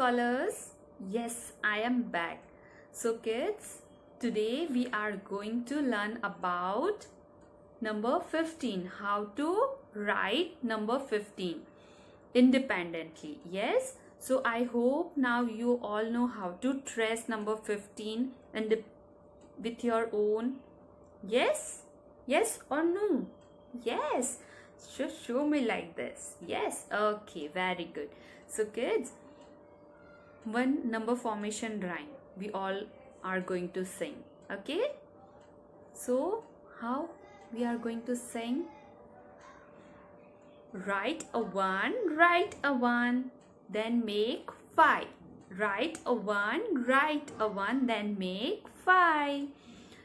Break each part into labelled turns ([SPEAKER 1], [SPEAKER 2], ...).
[SPEAKER 1] scholars yes i am back so kids today we are going to learn about number 15 how to write number 15 independently yes so i hope now you all know how to trace number 15 and with your own yes yes or no yes show, show me like this yes okay very good so kids one number formation rhyme we all are going to sing okay so how we are going to sing write a one write a one then make five write a one write a one then make five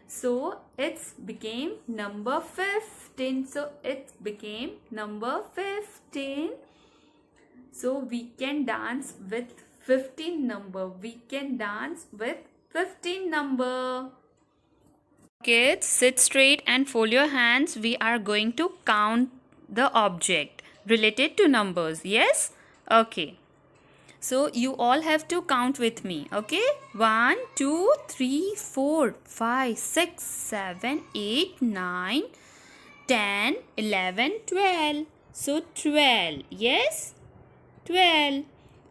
[SPEAKER 1] so it's became number 15 so it became number 15 so we can dance with 15 number. We can dance with 15 number. Kids, sit straight and fold your hands. We are going to count the object related to numbers. Yes? Okay. So, you all have to count with me. Okay? 1, 2, 3, 4, 5, 6, 7, 8, 9, 10, 11, 12. So, 12. Yes? 12.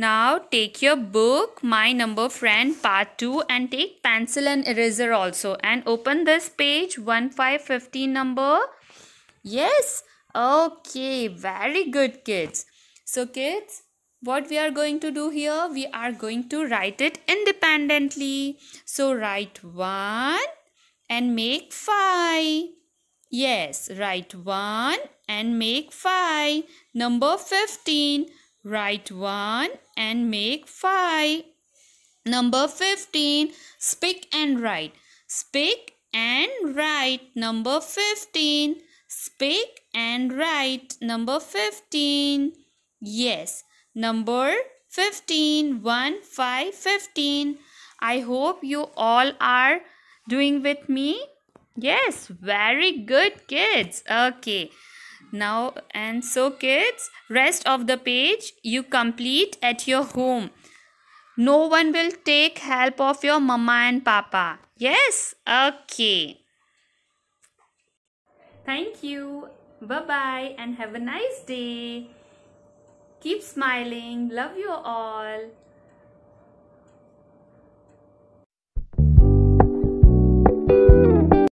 [SPEAKER 1] Now take your book, My Number Friend Part 2 and take pencil and eraser also and open this page 1515 number. Yes. Okay. Very good kids. So kids, what we are going to do here? We are going to write it independently. So write 1 and make 5. Yes, write 1 and make 5. Number 15. Write 1 and make 5. Number 15. Speak and write. Speak and write. Number 15. Speak and write. Number 15. Yes. Number 15. 1, 5, 15. I hope you all are doing with me. Yes, very good kids. Okay. Now and so kids, rest of the page you complete at your home. No one will take help of your mama and papa. Yes? Okay. Thank you. Bye-bye and have a nice day. Keep smiling. Love you all.